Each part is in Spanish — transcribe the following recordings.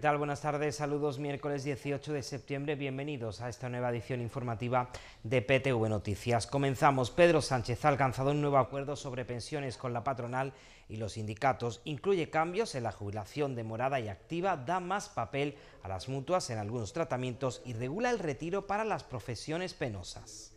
tal? Buenas tardes, saludos miércoles 18 de septiembre, bienvenidos a esta nueva edición informativa de PTV Noticias. Comenzamos, Pedro Sánchez ha alcanzado un nuevo acuerdo sobre pensiones con la patronal y los sindicatos, incluye cambios en la jubilación demorada y activa, da más papel a las mutuas en algunos tratamientos y regula el retiro para las profesiones penosas.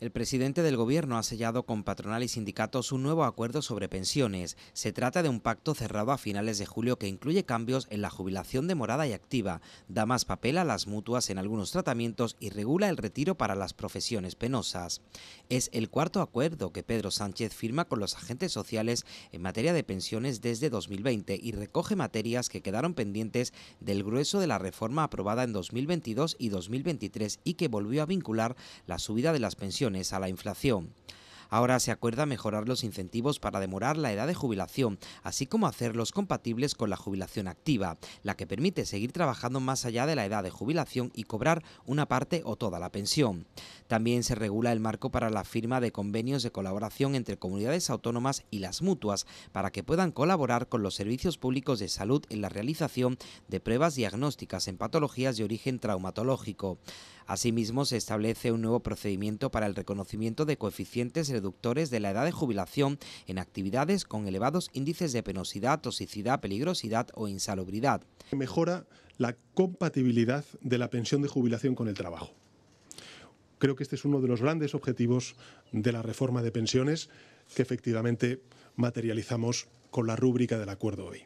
El presidente del Gobierno ha sellado con patronal y sindicatos un nuevo acuerdo sobre pensiones. Se trata de un pacto cerrado a finales de julio que incluye cambios en la jubilación demorada y activa, da más papel a las mutuas en algunos tratamientos y regula el retiro para las profesiones penosas. Es el cuarto acuerdo que Pedro Sánchez firma con los agentes sociales en materia de pensiones desde 2020 y recoge materias que quedaron pendientes del grueso de la reforma aprobada en 2022 y 2023 y que volvió a vincular la subida de las pensiones a la inflación. Ahora se acuerda mejorar los incentivos para demorar la edad de jubilación, así como hacerlos compatibles con la jubilación activa, la que permite seguir trabajando más allá de la edad de jubilación y cobrar una parte o toda la pensión. También se regula el marco para la firma de convenios de colaboración entre comunidades autónomas y las mutuas para que puedan colaborar con los servicios públicos de salud en la realización de pruebas diagnósticas en patologías de origen traumatológico. Asimismo, se establece un nuevo procedimiento para el reconocimiento de coeficientes reductores de la edad de jubilación en actividades con elevados índices de penosidad, toxicidad, peligrosidad o insalubridad. Mejora la compatibilidad de la pensión de jubilación con el trabajo. Creo que este es uno de los grandes objetivos de la reforma de pensiones que efectivamente materializamos con la rúbrica del acuerdo hoy.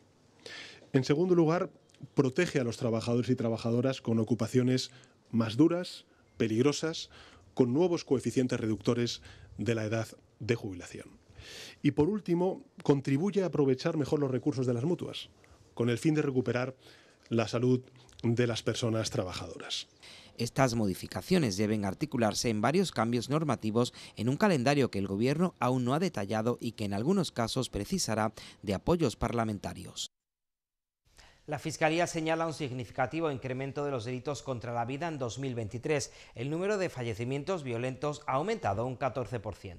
En segundo lugar, protege a los trabajadores y trabajadoras con ocupaciones más duras, peligrosas, con nuevos coeficientes reductores de la edad de jubilación. Y por último, contribuye a aprovechar mejor los recursos de las mutuas, con el fin de recuperar la salud de las personas trabajadoras. Estas modificaciones deben articularse en varios cambios normativos en un calendario que el Gobierno aún no ha detallado y que en algunos casos precisará de apoyos parlamentarios. La Fiscalía señala un significativo incremento de los delitos contra la vida en 2023. El número de fallecimientos violentos ha aumentado un 14%.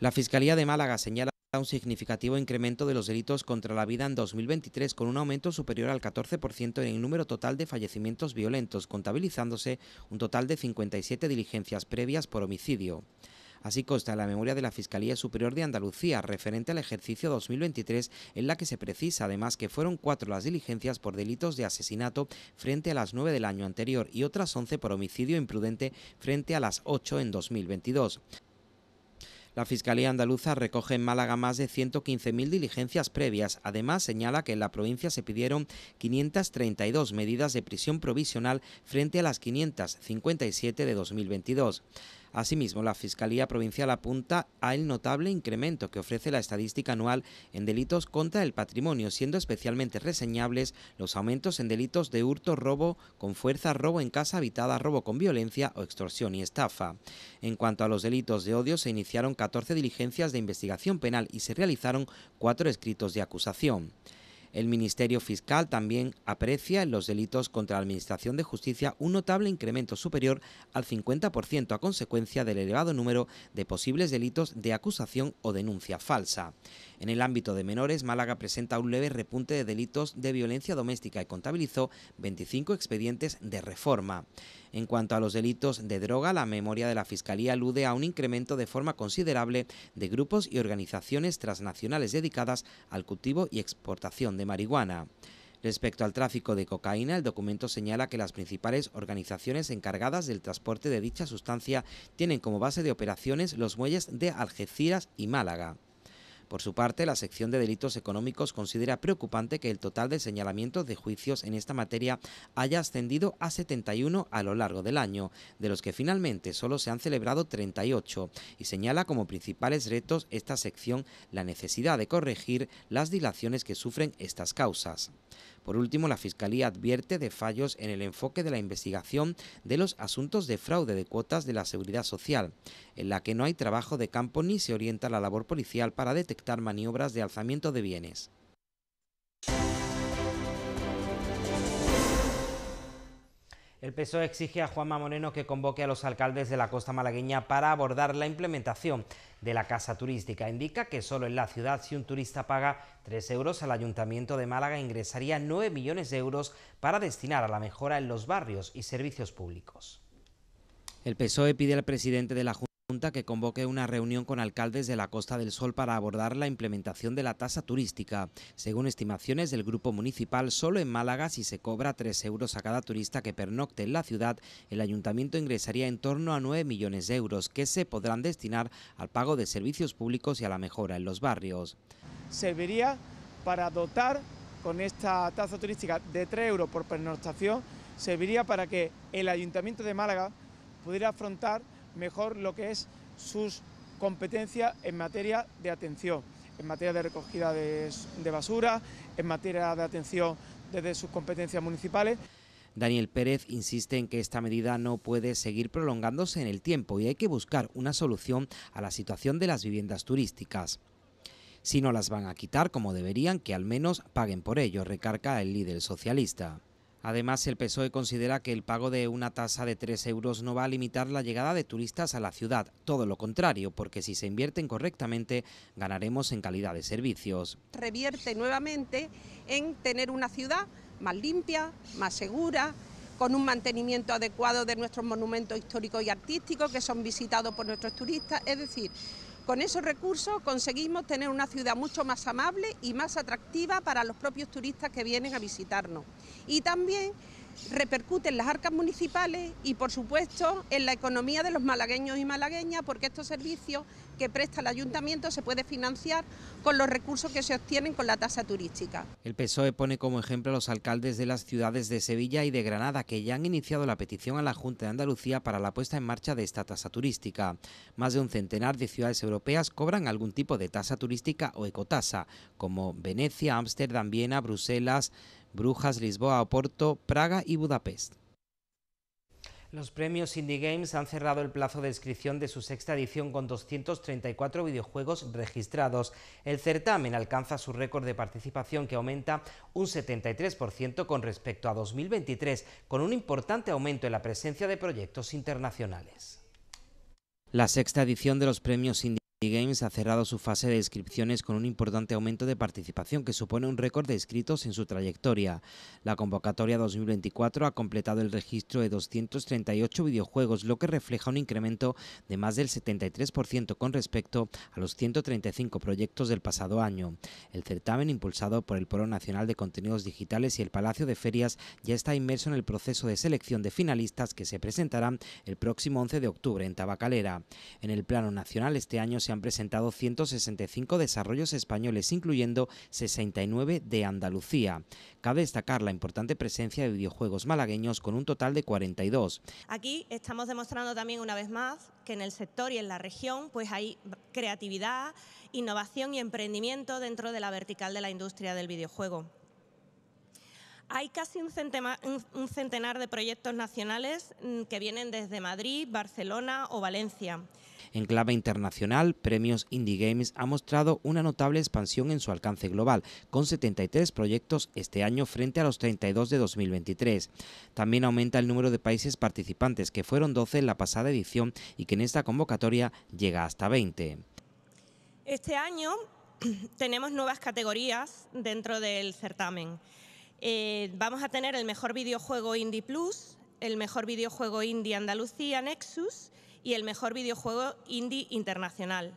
La Fiscalía de Málaga señala un significativo incremento de los delitos contra la vida en 2023, con un aumento superior al 14% en el número total de fallecimientos violentos, contabilizándose un total de 57 diligencias previas por homicidio. Así consta la memoria de la Fiscalía Superior de Andalucía referente al ejercicio 2023, en la que se precisa además que fueron cuatro las diligencias por delitos de asesinato frente a las nueve del año anterior y otras once por homicidio imprudente frente a las ocho en 2022. La Fiscalía Andaluza recoge en Málaga más de 115.000 diligencias previas. Además, señala que en la provincia se pidieron 532 medidas de prisión provisional frente a las 557 de 2022. Asimismo, la Fiscalía Provincial apunta al notable incremento que ofrece la estadística anual en delitos contra el patrimonio, siendo especialmente reseñables los aumentos en delitos de hurto, robo con fuerza, robo en casa habitada, robo con violencia o extorsión y estafa. En cuanto a los delitos de odio, se iniciaron 14 diligencias de investigación penal y se realizaron cuatro escritos de acusación. El Ministerio Fiscal también aprecia en los delitos contra la Administración de Justicia un notable incremento superior al 50% a consecuencia del elevado número de posibles delitos de acusación o denuncia falsa. En el ámbito de menores, Málaga presenta un leve repunte de delitos de violencia doméstica y contabilizó 25 expedientes de reforma. En cuanto a los delitos de droga, la memoria de la Fiscalía alude a un incremento de forma considerable de grupos y organizaciones transnacionales dedicadas al cultivo y exportación de marihuana. Respecto al tráfico de cocaína, el documento señala que las principales organizaciones encargadas del transporte de dicha sustancia tienen como base de operaciones los muelles de Algeciras y Málaga. Por su parte, la sección de delitos económicos considera preocupante que el total de señalamientos de juicios en esta materia haya ascendido a 71 a lo largo del año, de los que finalmente solo se han celebrado 38, y señala como principales retos esta sección la necesidad de corregir las dilaciones que sufren estas causas. Por último, la Fiscalía advierte de fallos en el enfoque de la investigación de los asuntos de fraude de cuotas de la seguridad social, en la que no hay trabajo de campo ni se orienta la labor policial para detectar maniobras de alzamiento de bienes. El PSOE exige a Juanma Moreno que convoque a los alcaldes de la costa malagueña para abordar la implementación de la Casa Turística. Indica que solo en la ciudad, si un turista paga 3 euros, al Ayuntamiento de Málaga ingresaría 9 millones de euros para destinar a la mejora en los barrios y servicios públicos. El PSOE pide al presidente de la Junta que convoque una reunión con alcaldes de la Costa del Sol para abordar la implementación de la tasa turística. Según estimaciones del grupo municipal, solo en Málaga, si se cobra 3 euros a cada turista que pernocte en la ciudad, el ayuntamiento ingresaría en torno a 9 millones de euros que se podrán destinar al pago de servicios públicos y a la mejora en los barrios. Serviría para dotar con esta tasa turística de 3 euros por pernoctación, serviría para que el ayuntamiento de Málaga pudiera afrontar mejor lo que es sus competencias en materia de atención, en materia de recogida de, basura, en materia de atención desde sus competencias municipales. Daniel Pérez insiste en que esta medida no puede seguir prolongándose en el tiempo y hay que buscar una solución a la situación de las viviendas turísticas. Si no las van a quitar como deberían, que al menos paguen por ello, recarga el líder socialista. Además, el PSOE considera que el pago de una tasa de 3 euros no va a limitar la llegada de turistas a la ciudad, todo lo contrario, porque si se invierten correctamente, ganaremos en calidad de servicios. Revierte nuevamente en tener una ciudad más limpia, más segura, con un mantenimiento adecuado de nuestros monumentos históricos y artísticos que son visitados por nuestros turistas, es decir, con esos recursos conseguimos tener una ciudad mucho más amable y más atractiva para los propios turistas que vienen a visitarnos. Y también repercute en las arcas municipales y, por supuesto, en la economía de los malagueños y malagueñas, porque estos servicios que presta el ayuntamiento se puede financiar con los recursos que se obtienen con la tasa turística. El PSOE pone como ejemplo a los alcaldes de las ciudades de Sevilla y de Granada, que ya han iniciado la petición a la Junta de Andalucía para la puesta en marcha de esta tasa turística. Más de un centenar de ciudades europeas cobran algún tipo de tasa turística o ecotasa, como Venecia, Ámsterdam, Viena, Bruselas, Brujas, Lisboa, Oporto, Praga y Budapest. Los premios Indie Games han cerrado el plazo de inscripción de su sexta edición con 234 videojuegos registrados. El certamen alcanza su récord de participación que aumenta un 73% con respecto a 2023, con un importante aumento en la presencia de proyectos internacionales. La sexta edición de los premios Indie Games ha cerrado su fase de inscripciones con un importante aumento de participación que supone un récord de escritos en su trayectoria. La convocatoria 2024 ha completado el registro de 238 videojuegos, lo que refleja un incremento de más del 73% con respecto a los 135 proyectos del pasado año. El certamen, impulsado por el Polo Nacional de Contenidos Digitales y el Palacio de Ferias, ya está inmerso en el proceso de selección de finalistas que se presentarán el próximo 11 de octubre en Tabacalera. En el plano nacional, este año se han presentado 165 desarrollos españoles, incluyendo 69 de Andalucía. Cabe destacar la importante presencia de videojuegos malagueños con un total de 42. Aquí estamos demostrando también una vez más que en el sector y en la región pues hay creatividad, innovación y emprendimiento dentro de la vertical de la industria del videojuego. Hay casi un, centenar de proyectos nacionales mm, que vienen desde Madrid, Barcelona o Valencia. En clave internacional, Premios Indie Games ha mostrado una notable expansión en su alcance global, con 73 proyectos este año frente a los 32 de 2023. También aumenta el número de países participantes, que fueron 12 en la pasada edición y que en esta convocatoria llega hasta 20. Este año tenemos nuevas categorías dentro del certamen. Eh, vamos a tener el mejor videojuego Indie Plus, el mejor videojuego Indie Andalucía Nexus, y el mejor videojuego indie internacional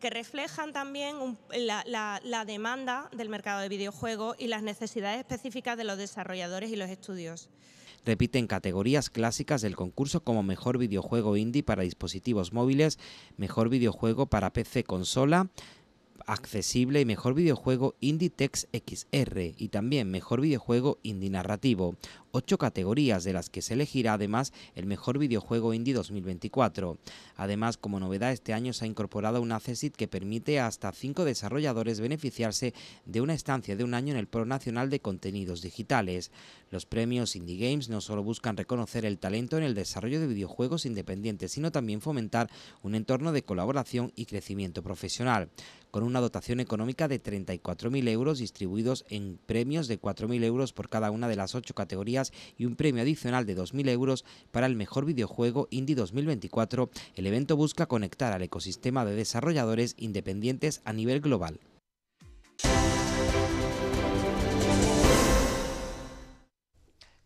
que reflejan también la, demanda del mercado de videojuegos y las necesidades específicas de los desarrolladores y los estudios. Repiten categorías clásicas del concurso como Mejor Videojuego Indie para dispositivos móviles, Mejor Videojuego para PC consola, accesible y mejor videojuego indie text XR y también mejor videojuego indie narrativo ocho categorías de las que se elegirá además el mejor videojuego indie 2024. Además, como novedad, este año se ha incorporado un accesit que permite a hasta cinco desarrolladores beneficiarse de una estancia de un año en el Pro Nacional de Contenidos Digitales. Los premios Indie Games no solo buscan reconocer el talento en el desarrollo de videojuegos independientes, sino también fomentar un entorno de colaboración y crecimiento profesional con una dotación económica de 34.000 euros distribuidos en premios de 4.000 euros por cada una de las ocho categorías y un premio adicional de 2.000 euros para el mejor videojuego Indie 2024, el evento busca conectar al ecosistema de desarrolladores independientes a nivel global.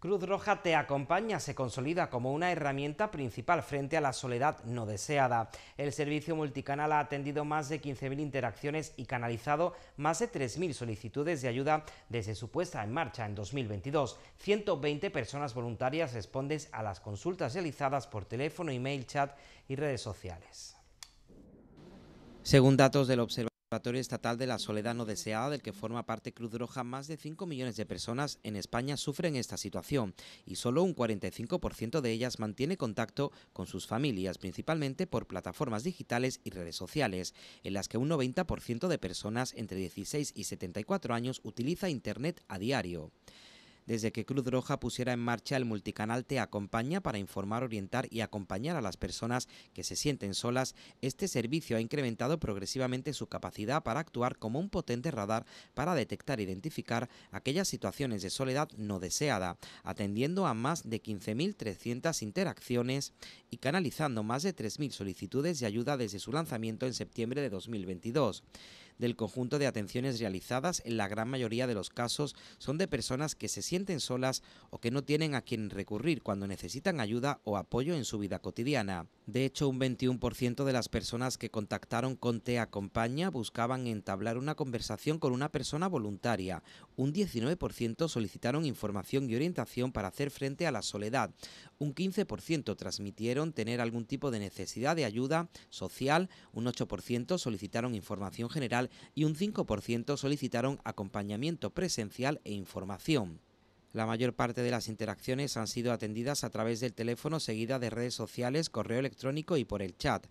Cruz Roja te acompaña se consolida como una herramienta principal frente a la soledad no deseada. El servicio multicanal ha atendido más de 15.000 interacciones y canalizado más de 3.000 solicitudes de ayuda desde su puesta en marcha en 2022. 120 personas voluntarias responden a las consultas realizadas por teléfono, email, chat y redes sociales. Según datos del observatorio, Observatorio Estatal de la Soledad No Deseada, del que forma parte Cruz Roja, más de 5 millones de personas en España sufren esta situación y solo un 45% de ellas mantiene contacto con sus familias, principalmente por plataformas digitales y redes sociales, en las que un 90% de personas entre 16 y 74 años utiliza Internet a diario desde que Cruz Roja pusiera en marcha el multicanal Te Acompaña para informar, orientar y acompañar a las personas que se sienten solas, este servicio ha incrementado progresivamente su capacidad para actuar como un potente radar para detectar e identificar aquellas situaciones de soledad no deseada, atendiendo a más de 15.300 interacciones y canalizando más de 3.000 solicitudes de ayuda desde su lanzamiento en septiembre de 2022 del conjunto de atenciones realizadas, en la gran mayoría de los casos son de personas que se sienten solas o que no tienen a quien recurrir cuando necesitan ayuda o apoyo en su vida cotidiana. De hecho, un 21% de las personas que contactaron con Te Acompaña buscaban entablar una conversación con una persona voluntaria. Un 19% solicitaron información y orientación para hacer frente a la soledad. Un 15% transmitieron tener algún tipo de necesidad de ayuda social. Un 8% solicitaron información general y un 5% solicitaron acompañamiento presencial e información. La mayor parte de las interacciones han sido atendidas a través del teléfono seguida de redes sociales, correo electrónico y por el chat.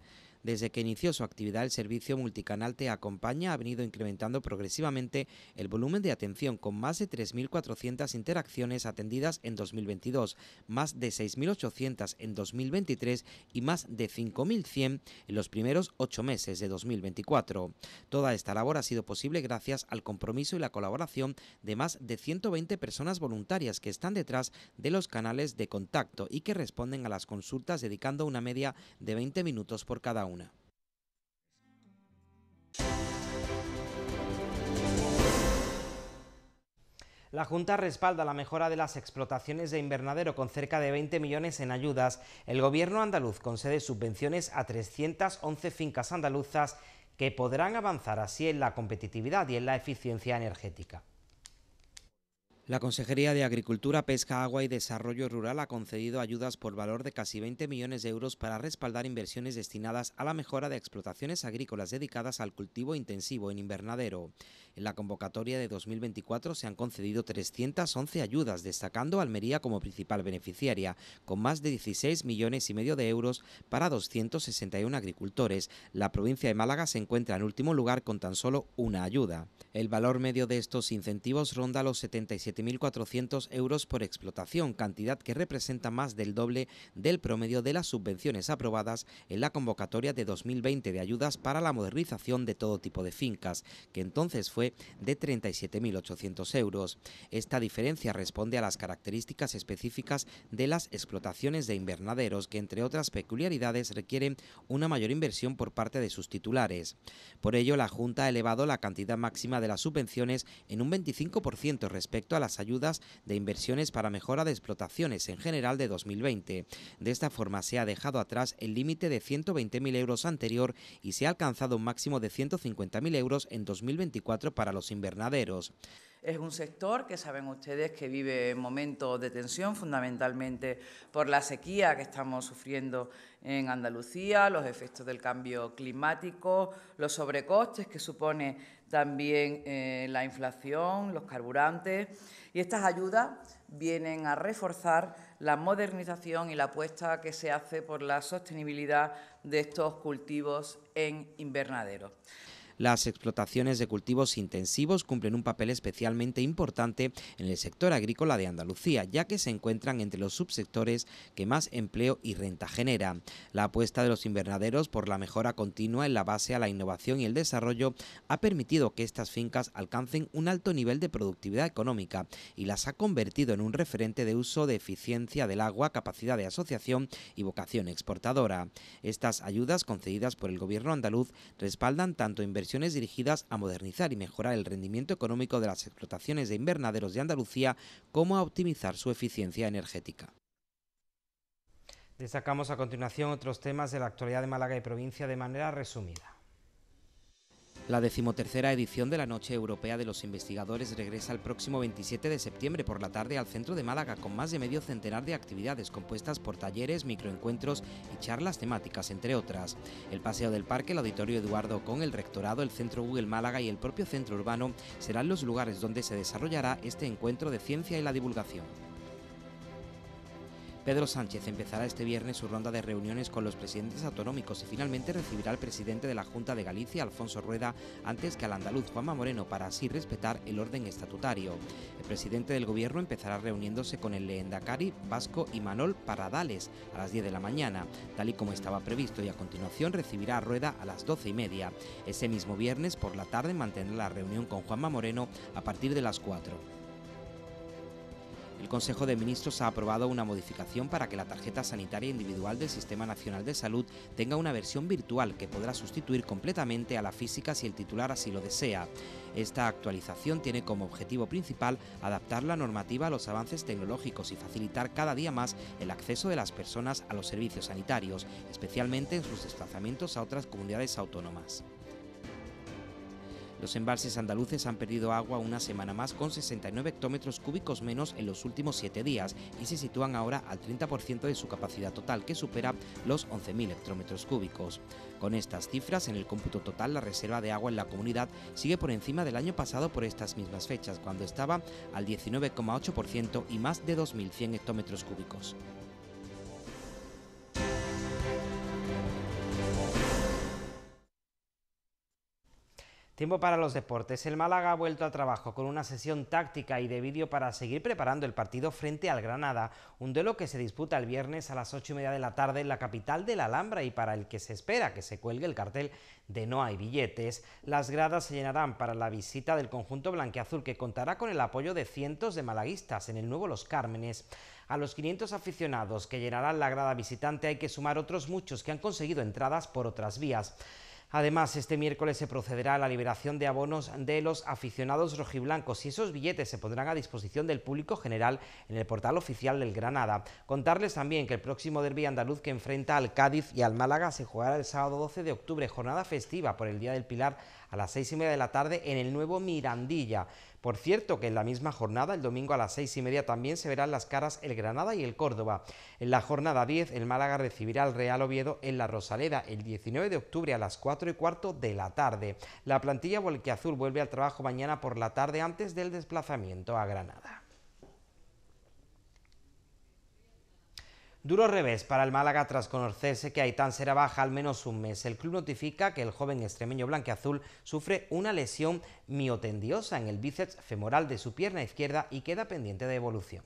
Desde que inició su actividad, el servicio multicanal Te Acompaña ha venido incrementando progresivamente el volumen de atención con más de 3.400 interacciones atendidas en 2022, más de 6.800 en 2023 y más de 5.100 en los primeros ocho meses de 2024. Toda esta labor ha sido posible gracias al compromiso y la colaboración de más de 120 personas voluntarias que están detrás de los canales de contacto y que responden a las consultas dedicando una media de 20 minutos por cada uno. La Junta respalda la mejora de las explotaciones de invernadero con cerca de 20 millones en ayudas. El Gobierno andaluz concede subvenciones a 311 fincas andaluzas que podrán avanzar así en la competitividad y en la eficiencia energética. La Consejería de Agricultura, Pesca, Agua y Desarrollo Rural ha concedido ayudas por valor de casi 20 millones de euros para respaldar inversiones destinadas a la mejora de explotaciones agrícolas dedicadas al cultivo intensivo en invernadero. En la convocatoria de 2024 se han concedido 311 ayudas, destacando Almería como principal beneficiaria, con más de 16 millones y medio de euros para 261 agricultores. La provincia de Málaga se encuentra en último lugar con tan solo una ayuda. El valor medio de estos incentivos ronda los 77 7.400 euros por explotación, cantidad que representa más del doble del promedio de las subvenciones aprobadas en la convocatoria de 2020 de ayudas para la modernización de todo tipo de fincas, que entonces fue de 37.800 euros. Esta diferencia responde a las características específicas de las explotaciones de invernaderos, que entre otras peculiaridades requieren una mayor inversión por parte de sus titulares. Por ello, la Junta ha elevado la cantidad máxima de las subvenciones en un 25% respecto a la ayudas de inversiones para mejora de explotaciones en general de 2020. De esta forma se ha dejado atrás el límite de 120.000 euros anterior y se ha alcanzado un máximo de 150.000 euros en 2024 para los invernaderos. Es un sector que saben ustedes que vive momentos de tensión, fundamentalmente por la sequía que estamos sufriendo en Andalucía, los efectos del cambio climático, los sobrecostes que supone también eh, la inflación, los carburantes. Y estas ayudas vienen a reforzar la modernización y la apuesta que se hace por la sostenibilidad de estos cultivos en invernaderos. Las explotaciones de cultivos intensivos cumplen un papel especialmente importante en el sector agrícola de Andalucía, ya que se encuentran entre los subsectores que más empleo y renta genera. La apuesta de los invernaderos por la mejora continua en la base a la innovación y el desarrollo ha permitido que estas fincas alcancen un alto nivel de productividad económica y las ha convertido en un referente de uso de eficiencia del agua, capacidad de asociación y vocación exportadora. Estas ayudas concedidas por el gobierno andaluz respaldan tanto inversiones dirigidas a modernizar y mejorar el rendimiento económico de las explotaciones de invernaderos de Andalucía, como a optimizar su eficiencia energética. Destacamos a continuación otros temas de la actualidad de Málaga y provincia de manera resumida. La decimotercera edición de la Noche Europea de los Investigadores regresa el próximo 27 de septiembre por la tarde al centro de Málaga con más de medio centenar de actividades compuestas por talleres, microencuentros y charlas temáticas, entre otras. El Paseo del Parque, el Auditorio Eduardo Con, el Rectorado, el Centro Google Málaga y el propio Centro Urbano serán los lugares donde se desarrollará este encuentro de ciencia y la divulgación. Pedro Sánchez empezará este viernes su ronda de reuniones con los presidentes autonómicos y finalmente recibirá al presidente de la Junta de Galicia, Alfonso Rueda, antes que al andaluz Juanma Moreno, para así respetar el orden estatutario. El presidente del gobierno empezará reuniéndose con el lehendakari Vasco y Manol Paradales a las 10 de la mañana, tal y como estaba previsto, y a continuación recibirá a Rueda a las 12 y media. Ese mismo viernes por la tarde mantendrá la reunión con Juanma Moreno a partir de las 4. El Consejo de Ministros ha aprobado una modificación para que la tarjeta sanitaria individual del Sistema Nacional de Salud tenga una versión virtual que podrá sustituir completamente a la física si el titular así lo desea. Esta actualización tiene como objetivo principal adaptar la normativa a los avances tecnológicos y facilitar cada día más el acceso de las personas a los servicios sanitarios, especialmente en sus desplazamientos a otras comunidades autónomas. Los embalses andaluces han perdido agua una semana más con 69 hectómetros cúbicos menos en los últimos siete días y se sitúan ahora al 30% de su capacidad total, que supera los 11.000 hectómetros cúbicos. Con estas cifras, en el cómputo total, la reserva de agua en la comunidad sigue por encima del año pasado por estas mismas fechas, cuando estaba al 19,8% y más de 2.100 hectómetros cúbicos. Tiempo para los deportes. El Málaga ha vuelto al trabajo con una sesión táctica y de vídeo para seguir preparando el partido frente al Granada, un duelo que se disputa el viernes a las 8 y media de la tarde en la capital de la Alhambra y para el que se espera que se cuelgue el cartel de no hay billetes. Las gradas se llenarán para la visita del conjunto blanqueazul que contará con el apoyo de cientos de malaguistas en el nuevo Los Cármenes. A los 500 aficionados que llenarán la grada visitante hay que sumar otros muchos que han conseguido entradas por otras vías. Además, este miércoles se procederá a la liberación de abonos de los aficionados rojiblancos y esos billetes se pondrán a disposición del público general en el portal oficial del Granada. Contarles también que el próximo derbi andaluz que enfrenta al Cádiz y al Málaga se jugará el sábado 12 de octubre, jornada festiva por el Día del Pilar a las seis y media de la tarde en el nuevo Mirandilla. Por cierto, que en la misma jornada, el domingo a las seis y media, también se verán las caras el Granada y el Córdoba. En la jornada 10, el Málaga recibirá al Real Oviedo en la Rosaleda el 19 de octubre a las 4 y cuarto de la tarde. La plantilla volqueazul vuelve al trabajo mañana por la tarde antes del desplazamiento a Granada. Duro revés para el Málaga tras conocerse que Aitán será baja al menos un mes. El club notifica que el joven extremeño blanqueazul sufre una lesión miotendiosa en el bíceps femoral de su pierna izquierda y queda pendiente de evolución.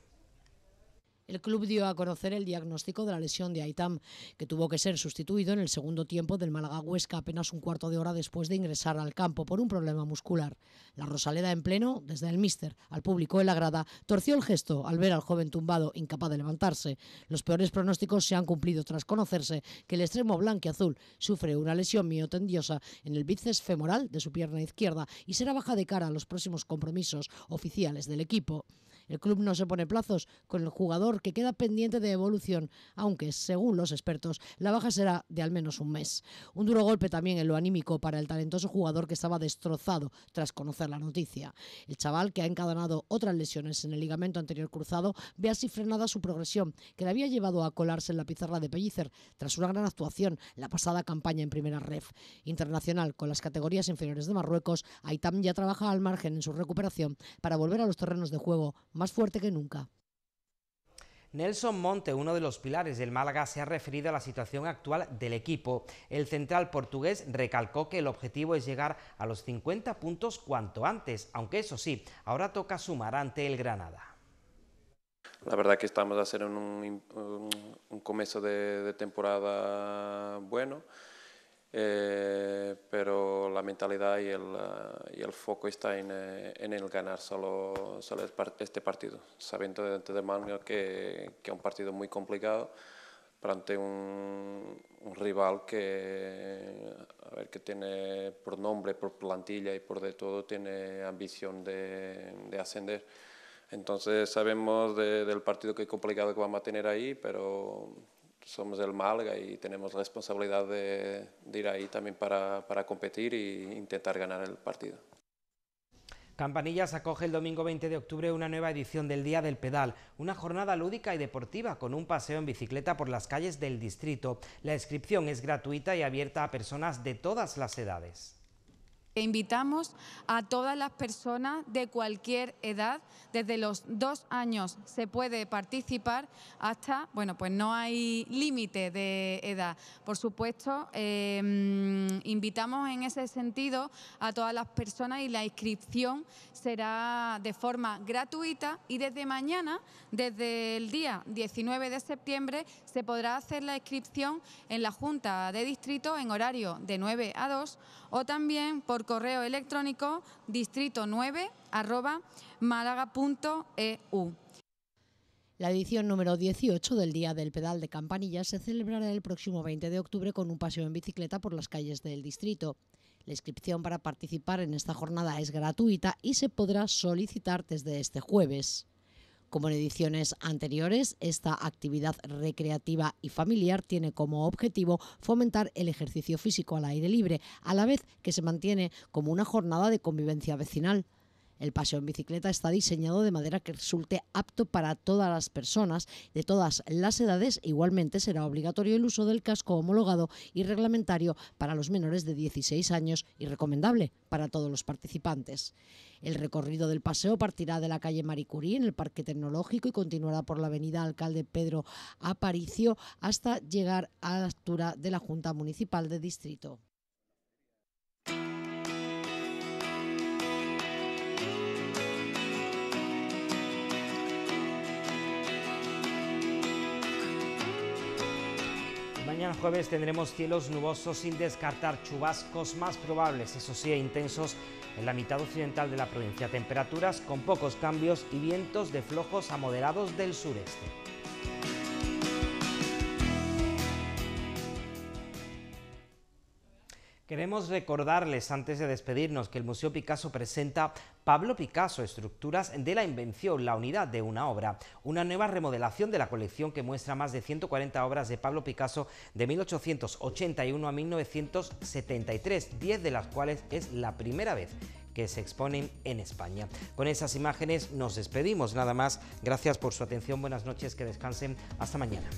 El club dio a conocer el diagnóstico de la lesión de Aitam, que tuvo que ser sustituido en el segundo tiempo del Málaga Huesca apenas un cuarto de hora después de ingresar al campo por un problema muscular. La Rosaleda en pleno, desde el míster al público en la grada, torció el gesto al ver al joven tumbado, incapaz de levantarse. Los peores pronósticos se han cumplido tras conocerse que el extremo azul sufre una lesión miotendiosa en el bíceps femoral de su pierna izquierda y será baja de cara a los próximos compromisos oficiales del equipo. El club no se pone plazos con el jugador que queda pendiente de evolución, aunque, según los expertos, la baja será de al menos un mes. Un duro golpe también en lo anímico para el talentoso jugador que estaba destrozado tras conocer la noticia. El chaval, que ha encadenado otras lesiones en el ligamento anterior cruzado, ve así frenada su progresión, que le había llevado a colarse en la pizarra de Pellicer tras una gran actuación la pasada campaña en primera ref. Internacional con las categorías inferiores de Marruecos, Aitam ya trabaja al margen en su recuperación para volver a los terrenos de juego más fuerte que nunca. Nelson Monte, uno de los pilares del Málaga, se ha referido a la situación actual del equipo. El central portugués recalcó que el objetivo es llegar a los 50 puntos cuanto antes, aunque eso sí, ahora toca sumar ante el Granada. La verdad que estamos haciendo un, un, comienzo de, de temporada bueno. Eh, pero la mentalidad y el, eh, y el foco está en, eh, en el ganar solo, solo, este partido, sabiendo de antemano que, que es un partido muy complicado ante un, un, rival que, a ver, que tiene por nombre, por plantilla y por de todo, tiene ambición de, de ascender. Entonces sabemos del partido que complicado que vamos a tener ahí, pero somos el Málaga y tenemos la responsabilidad de, ir ahí también para, para competir e intentar ganar el partido. Campanillas acoge el domingo 20 de octubre una nueva edición del Día del Pedal, una jornada lúdica y deportiva con un paseo en bicicleta por las calles del distrito. La inscripción es gratuita y abierta a personas de todas las edades invitamos a todas las personas de cualquier edad, desde los dos años se puede participar hasta, bueno, pues no hay límite de edad. Por supuesto, em, invitamos en ese sentido a todas las personas y la inscripción será de forma gratuita y desde mañana, desde el día 19 de septiembre, se podrá hacer la inscripción en la Junta de Distrito en horario de 9 a 2 o también por correo electrónico distrito9 e La edición número 18 del Día del Pedal de Campanillas se celebrará el próximo 20 de octubre con un paseo en bicicleta por las calles del distrito. La inscripción para participar en esta jornada es gratuita y se podrá solicitar desde este jueves. Como en ediciones anteriores, esta actividad recreativa y familiar tiene como objetivo fomentar el ejercicio físico al aire libre, a la vez que se mantiene como una jornada de convivencia vecinal. El paseo en bicicleta está diseñado de manera que resulte apto para todas las personas de todas las edades. Igualmente será obligatorio el uso del casco homologado y reglamentario para los menores de 16 años y recomendable para todos los participantes. El recorrido del paseo partirá de la calle Maricurí en el Parque Tecnológico y continuará por la avenida Alcalde Pedro Aparicio hasta llegar a la altura de la Junta Municipal de Distrito. Mañana jueves tendremos cielos nubosos sin descartar chubascos más probables, eso sí, e intensos en la mitad occidental de la provincia. Temperaturas con pocos cambios y vientos de flojos a moderados del sureste. Queremos recordarles antes de despedirnos que el Museo Picasso presenta Pablo Picasso, Estructuras de la Invención, la unidad de una obra, una nueva remodelación de la colección que muestra más de 140 obras de Pablo Picasso de 1881 a 1973, 10 de las cuales es la primera vez que se exponen en España. Con esas imágenes nos despedimos, nada más. Gracias por su atención, buenas noches, que descansen, hasta mañana.